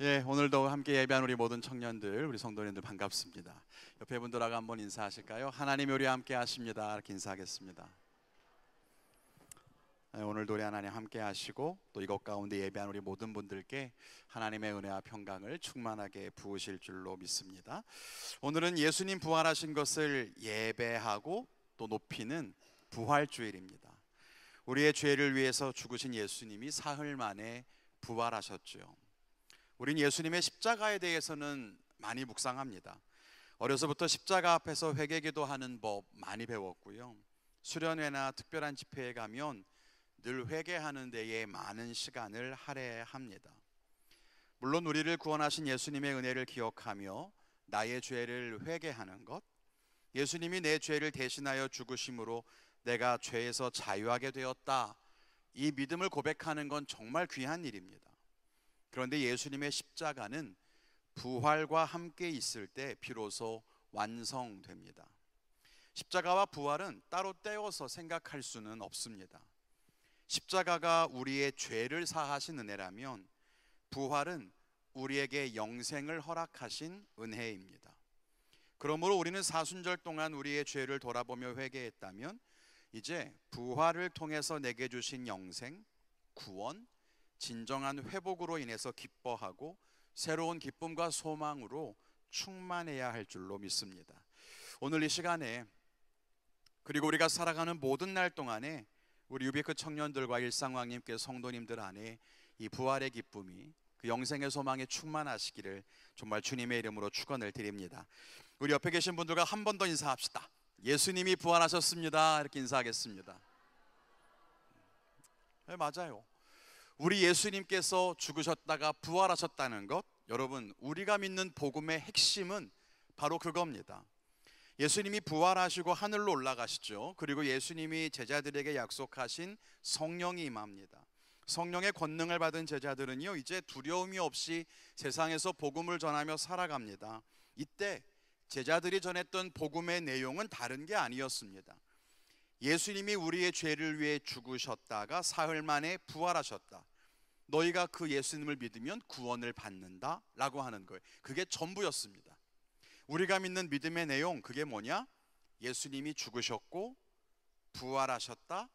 예, 오늘도 함께 예배한 우리 모든 청년들, 우리 성도님들 반갑습니다. 옆에 분들하고 한번 인사하실까요? 하나님 우리 함께 하십니다. 이렇게 인사하겠습니다. 예, 오늘도 우리 하나님 함께 하시고 또 이것 가운데 예배한 우리 모든 분들께 하나님의 은혜와 평강을 충만하게 부으실 줄로 믿습니다. 오늘은 예수님 부활하신 것을 예배하고 또 높이는 부활주일입니다. 우리의 죄를 위해서 죽으신 예수님이 사흘 만에 부활하셨죠. 우린 예수님의 십자가에 대해서는 많이 묵상합니다. 어려서부터 십자가 앞에서 회개기도 하는 법 많이 배웠고요. 수련회나 특별한 집회에 가면 늘 회개하는 데에 많은 시간을 할애합니다. 물론 우리를 구원하신 예수님의 은혜를 기억하며 나의 죄를 회개하는 것, 예수님이 내 죄를 대신하여 죽으심으로 내가 죄에서 자유하게 되었다. 이 믿음을 고백하는 건 정말 귀한 일입니다. 그런데 예수님의 십자가는 부활과 함께 있을 때 비로소 완성됩니다. 십자가와 부활은 따로 떼어서 생각할 수는 없습니다. 십자가가 우리의 죄를 사하신 은혜라면 부활은 우리에게 영생을 허락하신 은혜입니다. 그러므로 우리는 사순절 동안 우리의 죄를 돌아보며 회개했다면 이제 부활을 통해서 내게 주신 영생, 구원, 진정한 회복으로 인해서 기뻐하고 새로운 기쁨과 소망으로 충만해야 할 줄로 믿습니다. 오늘 이 시간에 그리고 우리가 살아가는 모든 날 동안에 우리 유비크 청년들과 일상왕님께 성도님들 안에 이 부활의 기쁨이 그 영생의 소망에 충만하시기를 정말 주님의 이름으로 축원을 드립니다. 우리 옆에 계신 분들과 한 번 더 인사합시다. 예수님이 부활하셨습니다. 이렇게 인사하겠습니다. 네, 맞아요. 우리 예수님께서 죽으셨다가 부활하셨다는 것, 여러분, 우리가 믿는 복음의 핵심은 바로 그겁니다. 예수님이 부활하시고 하늘로 올라가시죠. 그리고 예수님이 제자들에게 약속하신 성령이 임합니다. 성령의 권능을 받은 제자들은요, 이제 두려움이 없이 세상에서 복음을 전하며 살아갑니다. 이때 제자들이 전했던 복음의 내용은 다른 게 아니었습니다. 예수님이 우리의 죄를 위해 죽으셨다가 사흘 만에 부활하셨다. 너희가 그 예수님을 믿으면 구원을 받는다라고 하는 거예요. 그게 전부였습니다. 우리가 믿는 믿음의 내용 그게 뭐냐? 예수님이 죽으셨고 부활하셨다.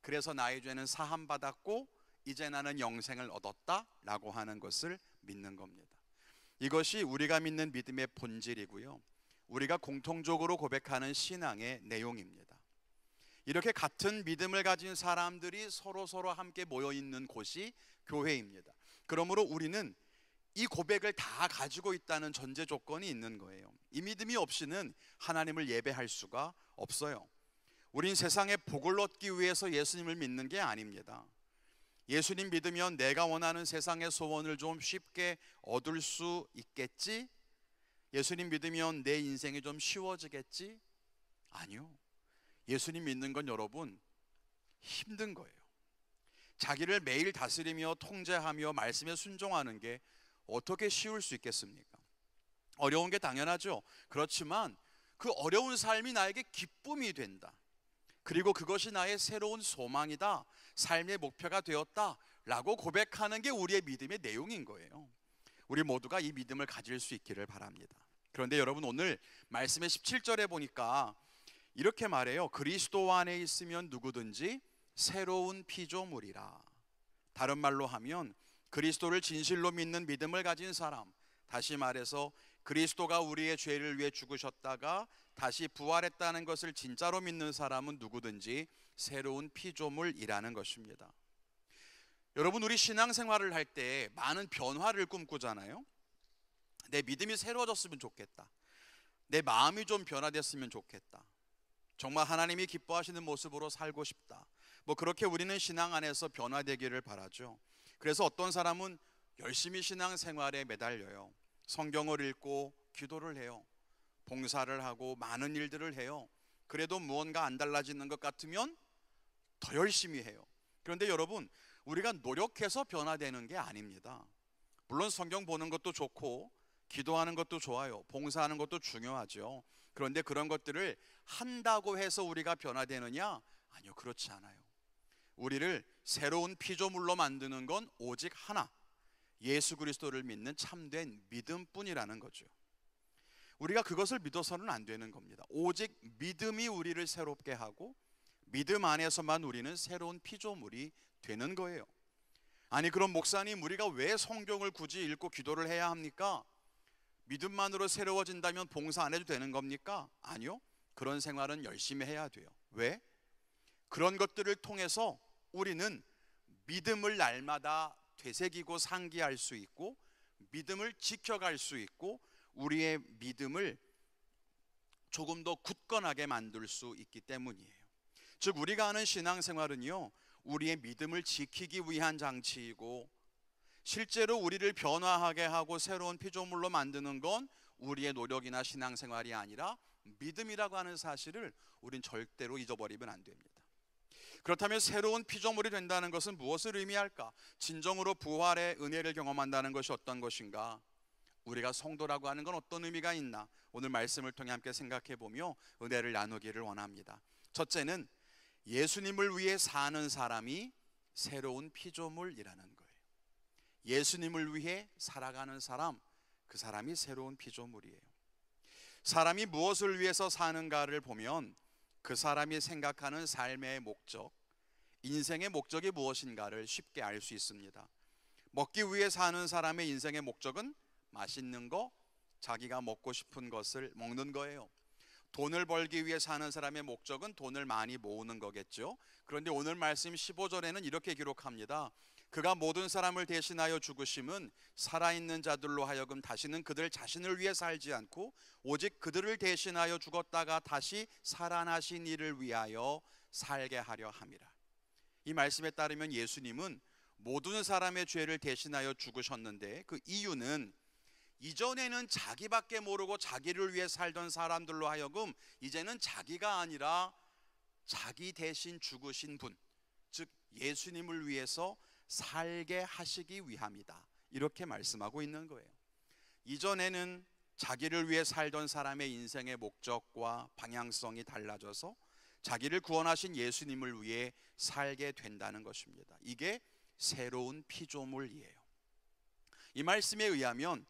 그래서 나의 죄는 사함 받았고 이제 나는 영생을 얻었다라고 하는 것을 믿는 겁니다. 이것이 우리가 믿는 믿음의 본질이고요. 우리가 공통적으로 고백하는 신앙의 내용입니다. 이렇게 같은 믿음을 가진 사람들이 서로 서로 함께 모여 있는 곳이 교회입니다. 그러므로 우리는 이 고백을 다 가지고 있다는 전제 조건이 있는 거예요. 이 믿음이 없이는 하나님을 예배할 수가 없어요. 우린 세상의 복을 얻기 위해서 예수님을 믿는 게 아닙니다. 예수님 믿으면 내가 원하는 세상의 소원을 좀 쉽게 얻을 수 있겠지? 예수님 믿으면 내 인생이 좀 쉬워지겠지? 아니요. 예수님 믿는 건 여러분 힘든 거예요. 자기를 매일 다스리며 통제하며 말씀에 순종하는 게 어떻게 쉬울 수 있겠습니까? 어려운 게 당연하죠. 그렇지만 그 어려운 삶이 나에게 기쁨이 된다. 그리고 그것이 나의 새로운 소망이다. 삶의 목표가 되었다. 라고 고백하는 게 우리의 믿음의 내용인 거예요. 우리 모두가 이 믿음을 가질 수 있기를 바랍니다. 그런데 여러분 오늘 말씀의 17절에 보니까 이렇게 말해요. 그리스도 안에 있으면 누구든지 새로운 피조물이라. 다른 말로 하면 그리스도를 진실로 믿는 믿음을 가진 사람, 다시 말해서 그리스도가 우리의 죄를 위해 죽으셨다가 다시 부활했다는 것을 진짜로 믿는 사람은 누구든지 새로운 피조물이라는 것입니다. 여러분 우리 신앙생활을 할 때 많은 변화를 꿈꾸잖아요. 내 믿음이 새로워졌으면 좋겠다. 내 마음이 좀 변화됐으면 좋겠다. 정말 하나님이 기뻐하시는 모습으로 살고 싶다. 뭐 그렇게 우리는 신앙 안에서 변화되기를 바라죠. 그래서 어떤 사람은 열심히 신앙 생활에 매달려요. 성경을 읽고 기도를 해요. 봉사를 하고 많은 일들을 해요. 그래도 무언가 안 달라지는 것 같으면 더 열심히 해요. 그런데 여러분, 우리가 노력해서 변화되는 게 아닙니다. 물론 성경 보는 것도 좋고 기도하는 것도 좋아요. 봉사하는 것도 중요하죠. 그런데 그런 것들을 한다고 해서 우리가 변화되느냐? 아니요, 그렇지 않아요. 우리를 새로운 피조물로 만드는 건 오직 하나. 예수 그리스도를 믿는 참된 믿음뿐이라는 거죠. 우리가 그것을 믿어서는 안 되는 겁니다. 오직 믿음이 우리를 새롭게 하고 믿음 안에서만 우리는 새로운 피조물이 되는 거예요. 아니 그럼 목사님 우리가 왜 성경을 굳이 읽고 기도를 해야 합니까? 믿음만으로 새로워진다면 봉사 안 해도 되는 겁니까? 아니요. 그런 생활은 열심히 해야 돼요. 왜? 그런 것들을 통해서 우리는 믿음을 날마다 되새기고 상기할 수 있고 믿음을 지켜갈 수 있고 우리의 믿음을 조금 더 굳건하게 만들 수 있기 때문이에요. 즉 우리가 하는 신앙생활은요. 우리의 믿음을 지키기 위한 장치이고 실제로 우리를 변화하게 하고 새로운 피조물로 만드는 건 우리의 노력이나 신앙생활이 아니라 믿음이라고 하는 사실을 우린 절대로 잊어버리면 안 됩니다. 그렇다면 새로운 피조물이 된다는 것은 무엇을 의미할까? 진정으로 부활의 은혜를 경험한다는 것이 어떤 것인가? 우리가 성도라고 하는 건 어떤 의미가 있나? 오늘 말씀을 통해 함께 생각해 보며 은혜를 나누기를 원합니다. 첫째는 예수님을 위해 사는 사람이 새로운 피조물이라는 거예요. 예수님을 위해 살아가는 사람, 그 사람이 새로운 피조물이에요. 사람이 무엇을 위해서 사는가를 보면 그 사람이 생각하는 삶의 목적, 인생의 목적이 무엇인가를 쉽게 알 수 있습니다. 먹기 위해 사는 사람의 인생의 목적은 맛있는 거, 자기가 먹고 싶은 것을 먹는 거예요. 돈을 벌기 위해 사는 사람의 목적은 돈을 많이 모으는 거겠죠. 그런데 오늘 말씀 15절에는 이렇게 기록합니다. 그가 모든 사람을 대신하여 죽으심은 살아있는 자들로 하여금 다시는 그들 자신을 위해 살지 않고 오직 그들을 대신하여 죽었다가 다시 살아나신 이를 위하여 살게 하려 함이라. 이 말씀에 따르면 예수님은 모든 사람의 죄를 대신하여 죽으셨는데 그 이유는 이전에는 자기밖에 모르고 자기를 위해 살던 사람들로 하여금 이제는 자기가 아니라 자기 대신 죽으신 분, 즉 예수님을 위해서 살게 하시기 위함이다. 이렇게 말씀하고 있는 거예요. 이전에는 자기를 위해 살던 사람의 인생의 목적과 방향성이 달라져서 자기를 구원하신 예수님을 위해 살게 된다는 것입니다. 이게 새로운 피조물이에요. 이 말씀에 의하면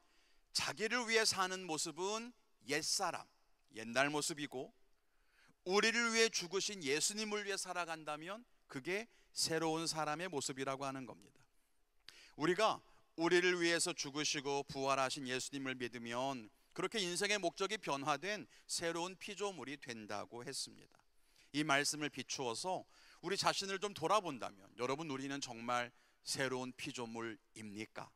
자기를 위해 사는 모습은 옛사람, 옛날 모습이고 우리를 위해 죽으신 예수님을 위해 살아간다면 그게 새로운 사람의 모습이라고 하는 겁니다. 우리가 우리를 위해서 죽으시고 부활하신 예수님을 믿으면 그렇게 인생의 목적이 변화된 새로운 피조물이 된다고 했습니다. 이 말씀을 비추어서 우리 자신을 좀 돌아본다면 여러분 우리는 정말 새로운 피조물입니까?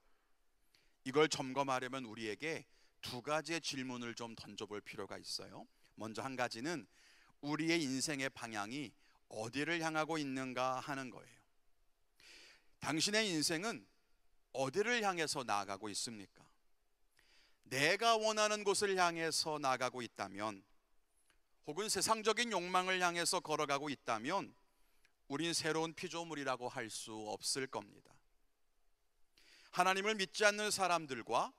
이걸 점검하려면 우리에게 두 가지의 질문을 좀 던져볼 필요가 있어요. 먼저 한 가지는 우리의 인생의 방향이 어디를 향하고 있는가 하는 거예요. 당신의 인생은 어디를 향해서 나아가고 있습니까? 내가 원하는 곳을 향해서 나가고 있다면 혹은 세상적인 욕망을 향해서 걸어가고 있다면 우린 새로운 피조물이라고 할 수 없을 겁니다. 하나님을 믿지 않는 사람들과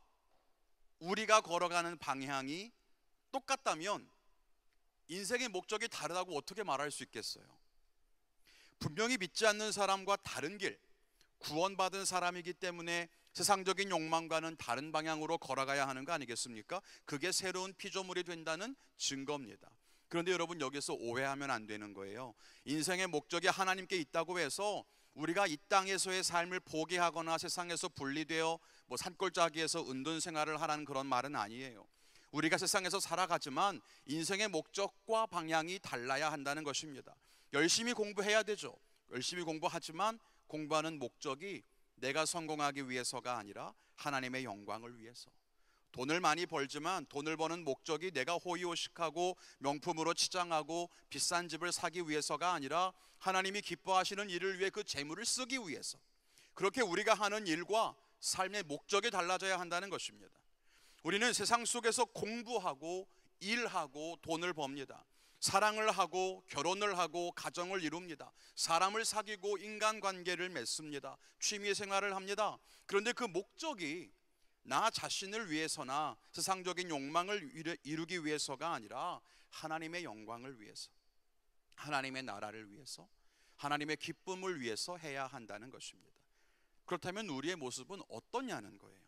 우리가 걸어가는 방향이 똑같다면 인생의 목적이 다르다고 어떻게 말할 수 있겠어요? 분명히 믿지 않는 사람과 다른 길, 구원받은 사람이기 때문에 세상적인 욕망과는 다른 방향으로 걸어가야 하는 거 아니겠습니까? 그게 새로운 피조물이 된다는 증거입니다. 그런데 여러분 여기서 오해하면 안 되는 거예요. 인생의 목적이 하나님께 있다고 해서 우리가 이 땅에서의 삶을 포기하거나 세상에서 분리되어 뭐 산골짜기에서 은둔 생활을 하라는 그런 말은 아니에요. 우리가 세상에서 살아가지만 인생의 목적과 방향이 달라야 한다는 것입니다. 열심히 공부해야 되죠. 열심히 공부하지만 공부하는 목적이 내가 성공하기 위해서가 아니라 하나님의 영광을 위해서. 돈을 많이 벌지만 돈을 버는 목적이 내가 호의호식하고 명품으로 치장하고 비싼 집을 사기 위해서가 아니라 하나님이 기뻐하시는 일을 위해 그 재물을 쓰기 위해서. 그렇게 우리가 하는 일과 삶의 목적이 달라져야 한다는 것입니다. 우리는 세상 속에서 공부하고 일하고 돈을 법니다. 사랑을 하고 결혼을 하고 가정을 이룹니다. 사람을 사귀고 인간관계를 맺습니다. 취미 생활을 합니다. 그런데 그 목적이 나 자신을 위해서나 세상적인 욕망을 이루기 위해서가 아니라 하나님의 영광을 위해서, 하나님의 나라를 위해서, 하나님의 기쁨을 위해서 해야 한다는 것입니다. 그렇다면 우리의 모습은 어떠냐는 거예요.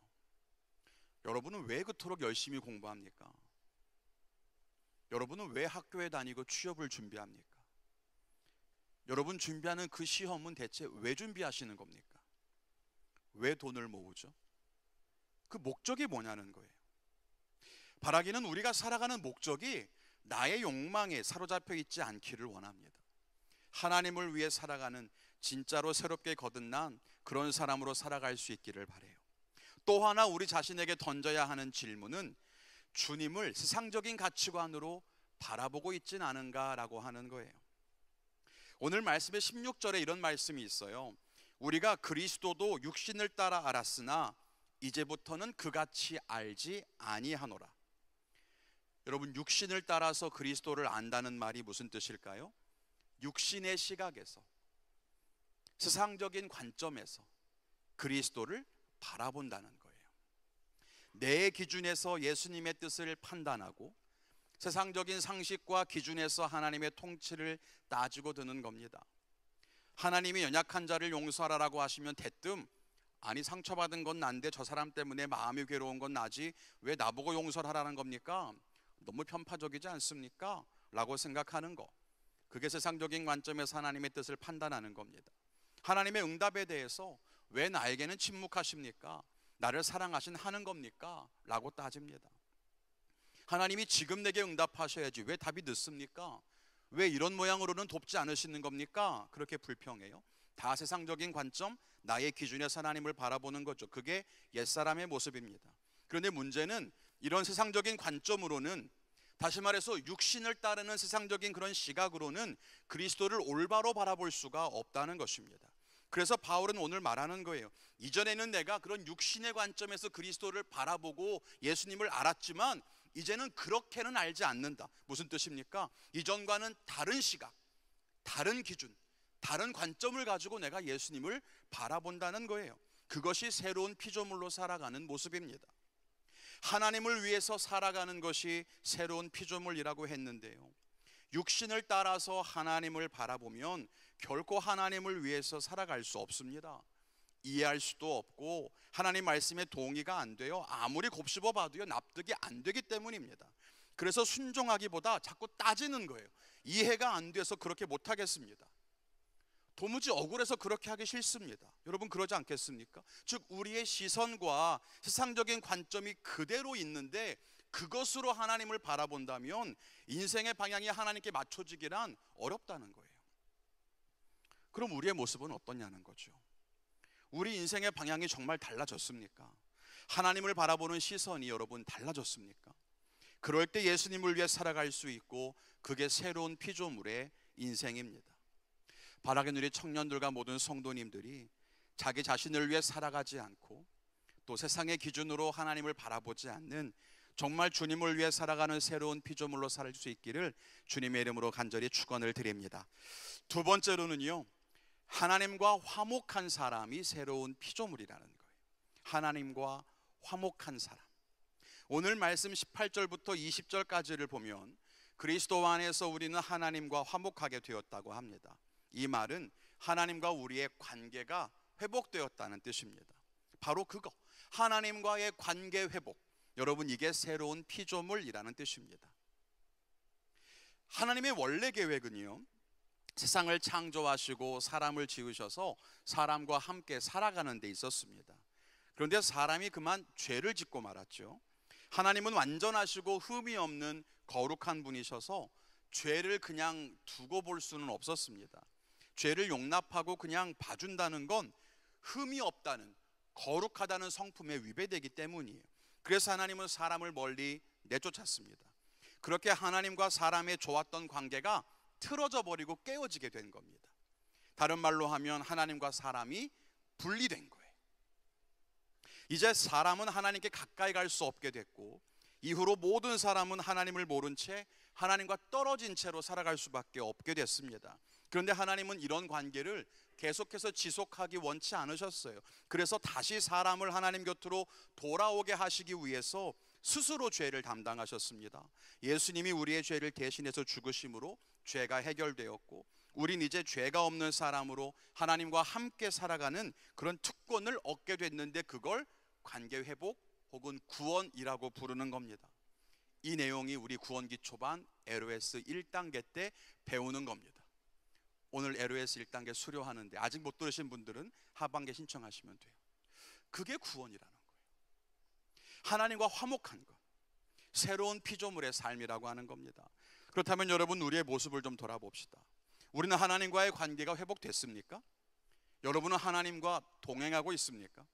여러분은 왜 그토록 열심히 공부합니까? 여러분은 왜 학교에 다니고 취업을 준비합니까? 여러분 준비하는 그 시험은 대체 왜 준비하시는 겁니까? 왜 돈을 모으죠? 그 목적이 뭐냐는 거예요. 바라기는 우리가 살아가는 목적이 나의 욕망에 사로잡혀 있지 않기를 원합니다. 하나님을 위해 살아가는 진짜로 새롭게 거듭난 그런 사람으로 살아갈 수 있기를 바래요. 또 하나 우리 자신에게 던져야 하는 질문은 주님을 세상적인 가치관으로 바라보고 있진 않은가라고 하는 거예요. 오늘 말씀의 16절에 이런 말씀이 있어요. 우리가 그리스도도 육신을 따라 알았으나 이제부터는 그같이 알지 아니하노라. 여러분 육신을 따라서 그리스도를 안다는 말이 무슨 뜻일까요? 육신의 시각에서 세상적인 관점에서 그리스도를 바라본다는 것. 내 기준에서 예수님의 뜻을 판단하고 세상적인 상식과 기준에서 하나님의 통치를 따지고 드는 겁니다. 하나님이 연약한 자를 용서하라라고 하시면 대뜸 아니 상처받은 건 난데 저 사람 때문에 마음이 괴로운 건 나지 왜 나보고 용서 하라는 겁니까? 너무 편파적이지 않습니까? 라고 생각하는 거. 그게 세상적인 관점에서 하나님의 뜻을 판단하는 겁니다. 하나님의 응답에 대해서 왜 나에게는 침묵하십니까? 나를 사랑하신 하는 겁니까? 라고 따집니다. 하나님이 지금 내게 응답하셔야지 왜 답이 늦습니까? 왜 이런 모양으로는 돕지 않으시는 겁니까? 그렇게 불평해요. 다 세상적인 관점, 나의 기준에서 하나님을 바라보는 거죠. 그게 옛사람의 모습입니다. 그런데 문제는 이런 세상적인 관점으로는 다시 말해서 육신을 따르는 세상적인 그런 시각으로는 그리스도를 올바로 바라볼 수가 없다는 것입니다. 그래서 바울은 오늘 말하는 거예요. 이전에는 내가 그런 육신의 관점에서 그리스도를 바라보고 예수님을 알았지만 이제는 그렇게는 알지 않는다. 무슨 뜻입니까? 이전과는 다른 시각, 다른 기준, 다른 관점을 가지고 내가 예수님을 바라본다는 거예요. 그것이 새로운 피조물로 살아가는 모습입니다. 하나님을 위해서 살아가는 것이 새로운 피조물이라고 했는데요. 육신을 따라서 하나님을 바라보면 결코 하나님을 위해서 살아갈 수 없습니다. 이해할 수도 없고 하나님 말씀에 동의가 안 돼요. 아무리 곱씹어 봐도요. 납득이 안 되기 때문입니다. 그래서 순종하기보다 자꾸 따지는 거예요. 이해가 안 돼서 그렇게 못 하겠습니다. 도무지 억울해서 그렇게 하기 싫습니다. 여러분 그러지 않겠습니까? 즉 우리의 시선과 세상적인 관점이 그대로 있는데 그것으로 하나님을 바라본다면 인생의 방향이 하나님께 맞춰지기란 어렵다는 거예요. 그럼 우리의 모습은 어떠냐는 거죠. 우리 인생의 방향이 정말 달라졌습니까? 하나님을 바라보는 시선이 여러분 달라졌습니까? 그럴 때 예수님을 위해 살아갈 수 있고 그게 새로운 피조물의 인생입니다. 바라게 누리 청년들과 모든 성도님들이 자기 자신을 위해 살아가지 않고 또 세상의 기준으로 하나님을 바라보지 않는 정말 주님을 위해 살아가는 새로운 피조물로 살 수 있기를 주님의 이름으로 간절히 축원을 드립니다. 두 번째로는요. 하나님과 화목한 사람이 새로운 피조물이라는 거예요. 하나님과 화목한 사람. 오늘 말씀 18절부터 20절까지를 보면 그리스도 안에서 우리는 하나님과 화목하게 되었다고 합니다. 이 말은 하나님과 우리의 관계가 회복되었다는 뜻입니다. 바로 그거. 하나님과의 관계 회복. 여러분 이게 새로운 피조물이라는 뜻입니다. 하나님의 원래 계획은요. 세상을 창조하시고 사람을 지으셔서 사람과 함께 살아가는 데 있었습니다. 그런데 사람이 그만 죄를 짓고 말았죠. 하나님은 완전하시고 흠이 없는 거룩한 분이셔서 죄를 그냥 두고 볼 수는 없었습니다. 죄를 용납하고 그냥 봐준다는 건 흠이 없다는 거룩하다는 성품에 위배되기 때문이에요. 그래서 하나님은 사람을 멀리 내쫓았습니다. 그렇게 하나님과 사람의 좋았던 관계가 틀어져 버리고 깨어지게 된 겁니다. 다른 말로 하면 하나님과 사람이 분리된 거예요. 이제 사람은 하나님께 가까이 갈 수 없게 됐고 이후로 모든 사람은 하나님을 모른 채 하나님과 떨어진 채로 살아갈 수밖에 없게 됐습니다. 그런데 하나님은 이런 관계를 계속해서 지속하기 원치 않으셨어요. 그래서 다시 사람을 하나님 곁으로 돌아오게 하시기 위해서 스스로 죄를 담당하셨습니다. 예수님이 우리의 죄를 대신해서 죽으심으로 죄가 해결되었고 우린 이제 죄가 없는 사람으로 하나님과 함께 살아가는 그런 특권을 얻게 됐는데 그걸 관계 회복 혹은 구원이라고 부르는 겁니다. 이 내용이 우리 구원기 초반 LOS 1단계 때 배우는 겁니다. 오늘 LOS 1단계 수료하는데 아직 못 들으신 분들은 하반기 신청하시면 돼요. 그게 구원이라는 하나님과 화목한 것. 새로운 피조물의 삶이라고 하는 겁니다. 그렇다면 여러분 우리의 모습을 좀 돌아봅시다. 우리는 하나님과의 관계가 회복됐습니까? 여러분은 하나님과 동행하고 있습니까?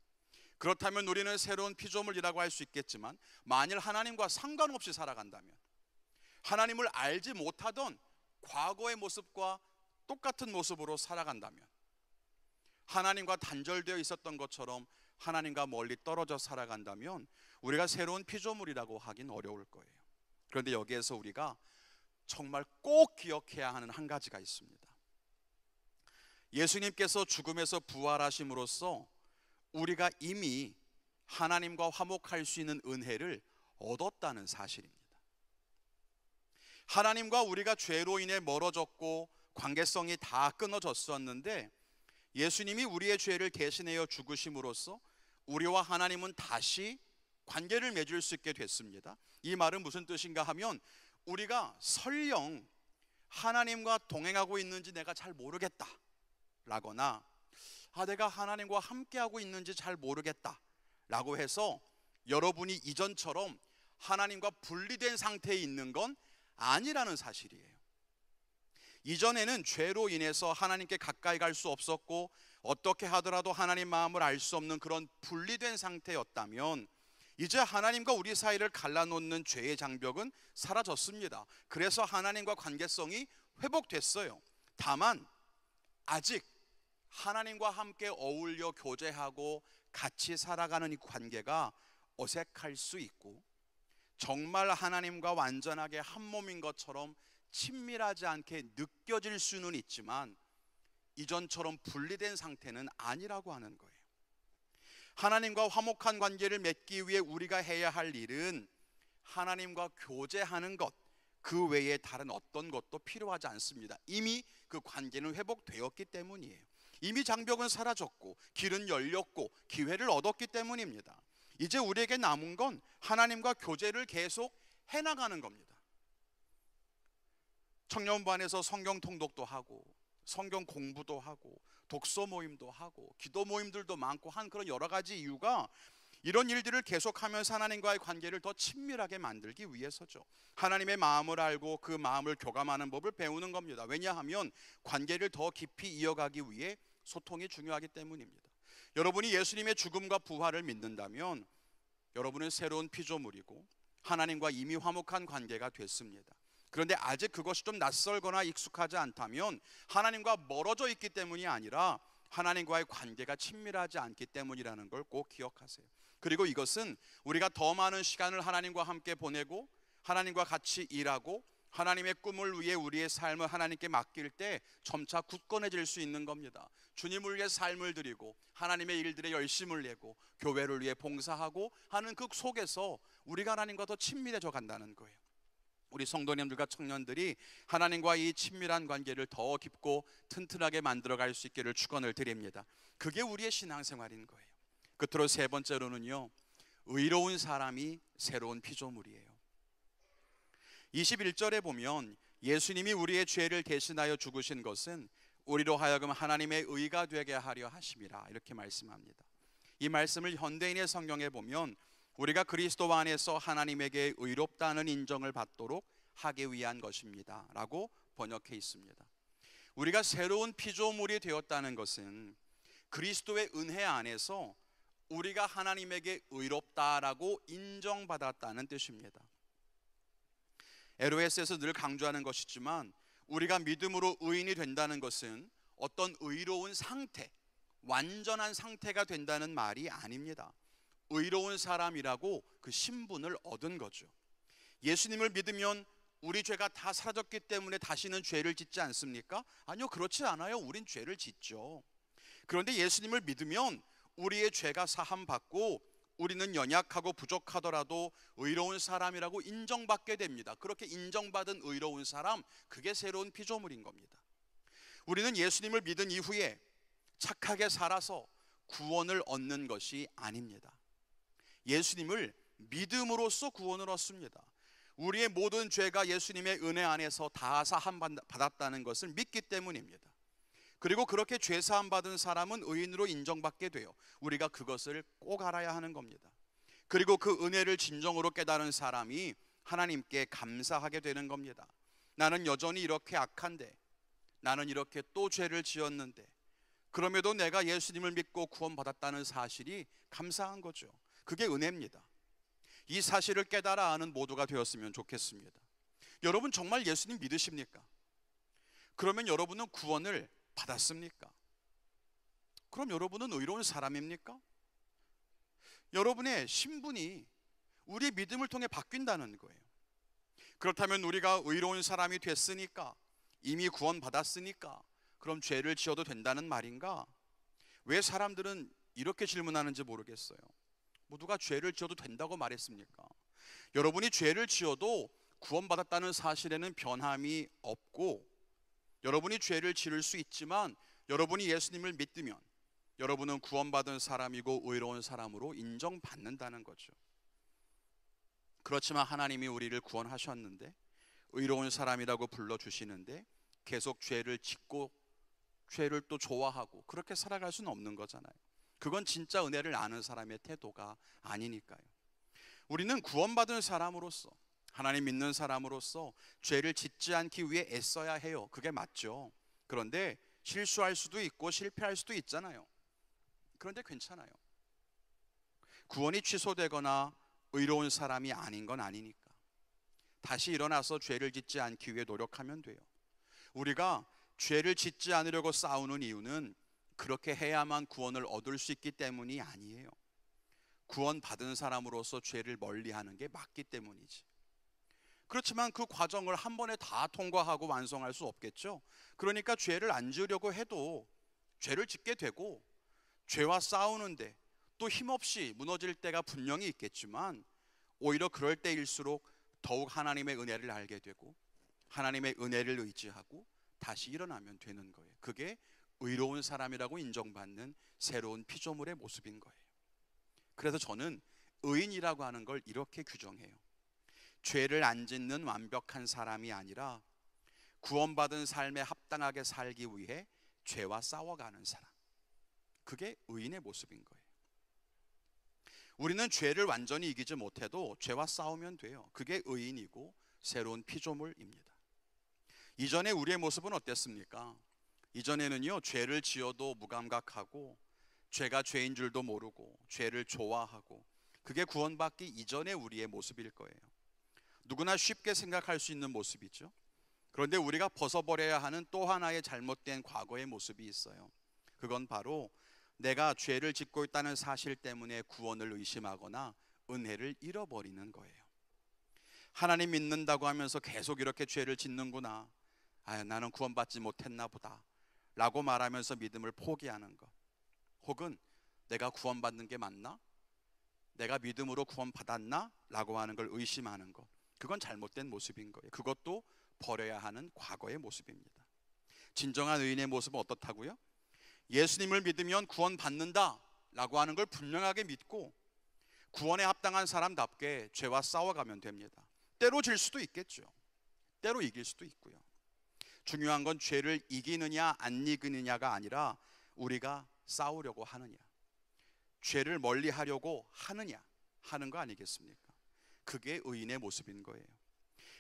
그렇다면 우리는 새로운 피조물이라고 할 수 있겠지만 만일 하나님과 상관없이 살아간다면 하나님을 알지 못하던 과거의 모습과 똑같은 모습으로 살아간다면 하나님과 단절되어 있었던 것처럼 하나님과 멀리 떨어져 살아간다면 우리가 새로운 피조물이라고 하긴 어려울 거예요. 그런데 여기에서 우리가 정말 꼭 기억해야 하는 한 가지가 있습니다. 예수님께서 죽음에서 부활하심으로써 우리가 이미 하나님과 화목할 수 있는 은혜를 얻었다는 사실입니다. 하나님과 우리가 죄로 인해 멀어졌고 관계성이 다 끊어졌었는데 예수님이 우리의 죄를 대신하여 죽으심으로써 우리와 하나님은 다시 관계를 맺을 수 있게 됐습니다. 이 말은 무슨 뜻인가 하면 우리가 설령 하나님과 동행하고 있는지 내가 잘 모르겠다 라거나 아 내가 하나님과 함께하고 있는지 잘 모르겠다 라고 해서 여러분이 이전처럼 하나님과 분리된 상태에 있는 건 아니라는 사실이에요. 이전에는 죄로 인해서 하나님께 가까이 갈 수 없었고 어떻게 하더라도 하나님 마음을 알 수 없는 그런 분리된 상태였다면 이제 하나님과 우리 사이를 갈라놓는 죄의 장벽은 사라졌습니다. 그래서 하나님과 관계성이 회복됐어요. 다만 아직 하나님과 함께 어울려 교제하고 같이 살아가는 이 관계가 어색할 수 있고 정말 하나님과 완전하게 한 몸인 것처럼 친밀하지 않게 느껴질 수는 있지만 이전처럼 분리된 상태는 아니라고 하는 거예요. 하나님과 화목한 관계를 맺기 위해 우리가 해야 할 일은 하나님과 교제하는 것, 그 외에 다른 어떤 것도 필요하지 않습니다. 이미 그 관계는 회복되었기 때문이에요. 이미 장벽은 사라졌고, 길은 열렸고, 기회를 얻었기 때문입니다. 이제 우리에게 남은 건 하나님과 교제를 계속 해나가는 겁니다. 청년반에서 성경 통독도 하고 성경 공부도 하고 독서 모임도 하고 기도 모임들도 많고 한 그런 여러 가지 이유가 이런 일들을 계속하면서 하나님과의 관계를 더 친밀하게 만들기 위해서죠. 하나님의 마음을 알고 그 마음을 교감하는 법을 배우는 겁니다. 왜냐하면 관계를 더 깊이 이어가기 위해 소통이 중요하기 때문입니다. 여러분이 예수님의 죽음과 부활을 믿는다면 여러분은 새로운 피조물이고 하나님과 이미 화목한 관계가 됐습니다. 그런데 아직 그것이 좀 낯설거나 익숙하지 않다면 하나님과 멀어져 있기 때문이 아니라 하나님과의 관계가 친밀하지 않기 때문이라는 걸 꼭 기억하세요. 그리고 이것은 우리가 더 많은 시간을 하나님과 함께 보내고 하나님과 같이 일하고 하나님의 꿈을 위해 우리의 삶을 하나님께 맡길 때 점차 굳건해질 수 있는 겁니다. 주님을 위해 삶을 드리고 하나님의 일들에 열심을 내고 교회를 위해 봉사하고 하는 그 속에서 우리가 하나님과 더 친밀해져 간다는 거예요. 우리 성도님들과 청년들이 하나님과 이 친밀한 관계를 더 깊고 튼튼하게 만들어갈 수 있기를 축원을 드립니다. 그게 우리의 신앙생활인 거예요. 끝으로 세 번째로는요, 의로운 사람이 새로운 피조물이에요. 21절에 보면 예수님이 우리의 죄를 대신하여 죽으신 것은 우리로 하여금 하나님의 의가 되게 하려 하심이라 이렇게 말씀합니다. 이 말씀을 현대인의 성경에 보면 우리가 그리스도 안에서 하나님에게 의롭다는 인정을 받도록 하기 위한 것입니다. 라고 번역해 있습니다. 우리가 새로운 피조물이 되었다는 것은 그리스도의 은혜 안에서 우리가 하나님에게 의롭다라고 인정받았다는 뜻입니다. LOS에서 늘 강조하는 것이지만 우리가 믿음으로 의인이 된다는 것은 어떤 의로운 상태, 완전한 상태가 된다는 말이 아닙니다. 의로운 사람이라고 그 신분을 얻은 거죠. 예수님을 믿으면 우리 죄가 다 사라졌기 때문에 다시는 죄를 짓지 않습니까? 아니요, 그렇지 않아요. 우린 죄를 짓죠. 그런데 예수님을 믿으면 우리의 죄가 사함받고 우리는 연약하고 부족하더라도 의로운 사람이라고 인정받게 됩니다. 그렇게 인정받은 의로운 사람, 그게 새로운 피조물인 겁니다. 우리는 예수님을 믿은 이후에 착하게 살아서 구원을 얻는 것이 아닙니다. 예수님을 믿음으로써 구원을 얻습니다. 우리의 모든 죄가 예수님의 은혜 안에서 다 사함 받았다는 것을 믿기 때문입니다. 그리고 그렇게 죄 사함 받은 사람은 의인으로 인정받게 돼요. 우리가 그것을 꼭 알아야 하는 겁니다. 그리고 그 은혜를 진정으로 깨달은 사람이 하나님께 감사하게 되는 겁니다. 나는 여전히 이렇게 악한데 나는 이렇게 또 죄를 지었는데 그럼에도 내가 예수님을 믿고 구원받았다는 사실이 감사한 거죠. 그게 은혜입니다. 이 사실을 깨달아 아는 모두가 되었으면 좋겠습니다. 여러분 정말 예수님 믿으십니까? 그러면 여러분은 구원을 받았습니까? 그럼 여러분은 의로운 사람입니까? 여러분의 신분이 우리 믿음을 통해 바뀐다는 거예요. 그렇다면 우리가 의로운 사람이 됐으니까 이미 구원받았으니까 그럼 죄를 지어도 된다는 말인가? 왜 사람들은 이렇게 질문하는지 모르겠어요. 모두가 죄를 지어도 된다고 말했습니까? 여러분이 죄를 지어도 구원받았다는 사실에는 변함이 없고 여러분이 죄를 지을 수 있지만 여러분이 예수님을 믿으면 여러분은 구원받은 사람이고 의로운 사람으로 인정받는다는 거죠. 그렇지만 하나님이 우리를 구원하셨는데 의로운 사람이라고 불러 주시는데 계속 죄를 짓고 죄를 또 좋아하고 그렇게 살아갈 수는 없는 거잖아요. 그건 진짜 은혜를 아는 사람의 태도가 아니니까요. 우리는 구원받은 사람으로서 하나님 믿는 사람으로서 죄를 짓지 않기 위해 애써야 해요. 그게 맞죠. 그런데 실수할 수도 있고 실패할 수도 있잖아요. 그런데 괜찮아요. 구원이 취소되거나 의로운 사람이 아닌 건 아니니까. 다시 일어나서 죄를 짓지 않기 위해 노력하면 돼요. 우리가 죄를 짓지 않으려고 싸우는 이유는 그렇게 해야만 구원을 얻을 수 있기 때문이 아니에요. 구원 받은 사람으로서 죄를 멀리하는 게 맞기 때문이지. 그렇지만 그 과정을 한 번에 다 통과하고 완성할 수 없겠죠. 그러니까 죄를 안 지으려고 해도 죄를 짓게 되고 죄와 싸우는데 또 힘없이 무너질 때가 분명히 있겠지만 오히려 그럴 때일수록 더욱 하나님의 은혜를 알게 되고 하나님의 은혜를 의지하고 다시 일어나면 되는 거예요. 그게 의로운 사람이라고 인정받는 새로운 피조물의 모습인 거예요. 그래서 저는 의인이라고 하는 걸 이렇게 규정해요. 죄를 안 짓는 완벽한 사람이 아니라 구원받은 삶에 합당하게 살기 위해 죄와 싸워가는 사람. 그게 의인의 모습인 거예요. 우리는 죄를 완전히 이기지 못해도 죄와 싸우면 돼요. 그게 의인이고 새로운 피조물입니다. 이전에 우리의 모습은 어땠습니까? 이전에는요 죄를 지어도 무감각하고 죄가 죄인 줄도 모르고 죄를 좋아하고 그게 구원받기 이전의 우리의 모습일 거예요. 누구나 쉽게 생각할 수 있는 모습이죠. 그런데 우리가 벗어버려야 하는 또 하나의 잘못된 과거의 모습이 있어요. 그건 바로 내가 죄를 짓고 있다는 사실 때문에 구원을 의심하거나 은혜를 잃어버리는 거예요. 하나님 믿는다고 하면서 계속 이렇게 죄를 짓는구나. 아, 나는 구원받지 못했나 보다. 라고 말하면서 믿음을 포기하는 것. 혹은 내가 구원받는 게 맞나? 내가 믿음으로 구원받았나? 라고 하는 걸 의심하는 것. 그건 잘못된 모습인 거예요. 그것도 버려야 하는 과거의 모습입니다. 진정한 의인의 모습은 어떻다고요? 예수님을 믿으면 구원받는다 라고 하는 걸 분명하게 믿고 구원에 합당한 사람답게 죄와 싸워가면 됩니다. 때로 질 수도 있겠죠. 때로 이길 수도 있고요. 중요한 건 죄를 이기느냐 안 이기느냐가 아니라 우리가 싸우려고 하느냐. 죄를 멀리 하려고 하느냐 하는 거 아니겠습니까? 그게 의인의 모습인 거예요.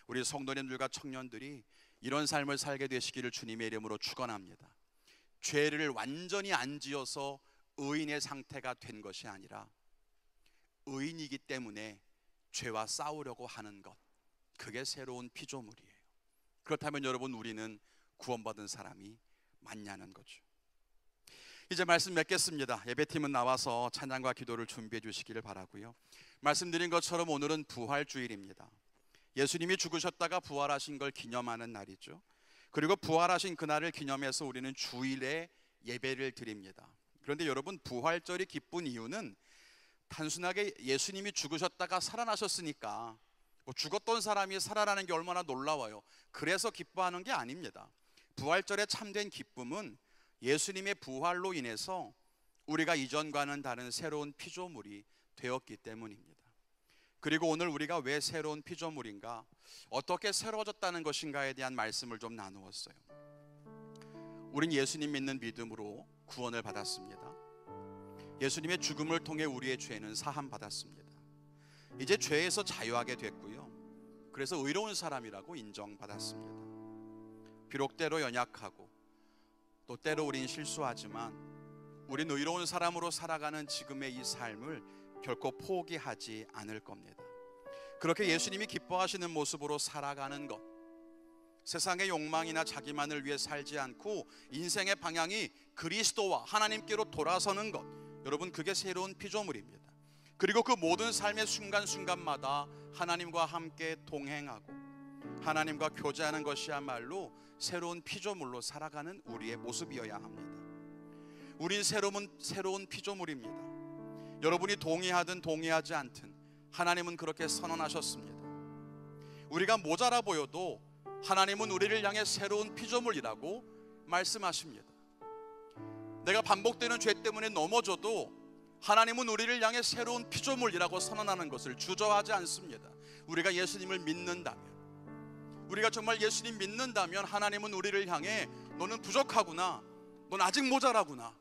우리 성도님들과 청년들이 이런 삶을 살게 되시기를 주님의 이름으로 축원합니다. 죄를 완전히 안 지어서 의인의 상태가 된 것이 아니라 의인이기 때문에 죄와 싸우려고 하는 것 그게 새로운 피조물이에요. 그렇다면 여러분 우리는 구원받은 사람이 맞냐는 거죠. 이제 말씀 맺겠습니다. 예배팀은 나와서 찬양과 기도를 준비해 주시기를 바라고요. 말씀드린 것처럼 오늘은 부활 주일입니다. 예수님이 죽으셨다가 부활하신 걸 기념하는 날이죠. 그리고 부활하신 그날을 기념해서 우리는 주일에 예배를 드립니다. 그런데 여러분 부활절이 기쁜 이유는 단순하게 예수님이 죽으셨다가 살아나셨으니까 뭐 죽었던 사람이 살아나는 게 얼마나 놀라워요. 그래서 기뻐하는 게 아닙니다. 부활절에 참된 기쁨은 예수님의 부활로 인해서 우리가 이전과는 다른 새로운 피조물이 되었기 때문입니다. 그리고 오늘 우리가 왜 새로운 피조물인가, 어떻게 새로워졌다는 것인가에 대한 말씀을 좀 나누었어요. 우린 예수님 믿는 믿음으로 구원을 받았습니다. 예수님의 죽음을 통해 우리의 죄는 사함 받았습니다. 이제 죄에서 자유하게 됐고요. 그래서 의로운 사람이라고 인정받았습니다. 비록 때로 연약하고 또 때로 우린 실수하지만 우린 의로운 사람으로 살아가는 지금의 이 삶을 결코 포기하지 않을 겁니다. 그렇게 예수님이 기뻐하시는 모습으로 살아가는 것 세상의 욕망이나 자기만을 위해 살지 않고 인생의 방향이 그리스도와 하나님께로 돌아서는 것 여러분 그게 새로운 피조물입니다. 그리고 그 모든 삶의 순간순간마다 하나님과 함께 동행하고 하나님과 교제하는 것이야말로 새로운 피조물로 살아가는 우리의 모습이어야 합니다. 우린 새로운 새로운 피조물입니다. 여러분이 동의하든 동의하지 않든 하나님은 그렇게 선언하셨습니다. 우리가 모자라 보여도 하나님은 우리를 향해 새로운 피조물이라고 말씀하십니다. 내가 반복되는 죄 때문에 넘어져도 하나님은 우리를 향해 새로운 피조물이라고 선언하는 것을 주저하지 않습니다. 우리가 예수님을 믿는다면, 우리가 정말 예수님 믿는다면 하나님은 우리를 향해 너는 부족하구나, 넌 아직 모자라구나,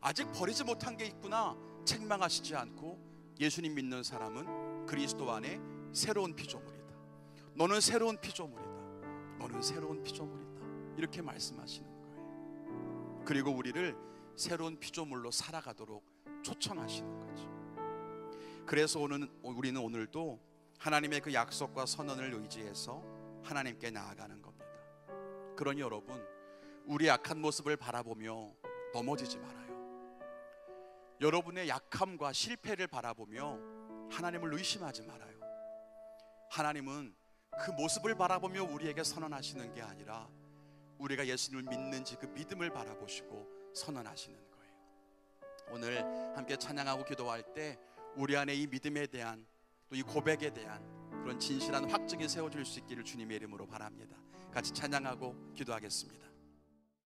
아직 버리지 못한 게 있구나 책망하시지 않고 예수님 믿는 사람은 그리스도 안에 새로운 피조물이다. 너는 새로운 피조물이다. 너는 새로운 피조물이다. 이렇게 말씀하시는 거예요. 그리고 우리를 새로운 피조물로 살아가도록 초청하시는 거죠. 그래서 오늘 우리는 오늘도 하나님의 그 약속과 선언을 의지해서 하나님께 나아가는 겁니다. 그러니 여러분, 우리 약한 모습을 바라보며 넘어지지 말아요. 여러분의 약함과 실패를 바라보며 하나님을 의심하지 말아요. 하나님은 그 모습을 바라보며 우리에게 선언하시는 게 아니라 우리가 예수님을 믿는지 그 믿음을 바라보시고 선언하시는 오늘 함께 찬양하고 기도할 때 우리 안에 이 믿음에 대한 또 이 고백에 대한 그런 진실한 확증이 세워질 수 있기를 주님의 이름으로 바랍니다. 같이 찬양하고 기도하겠습니다.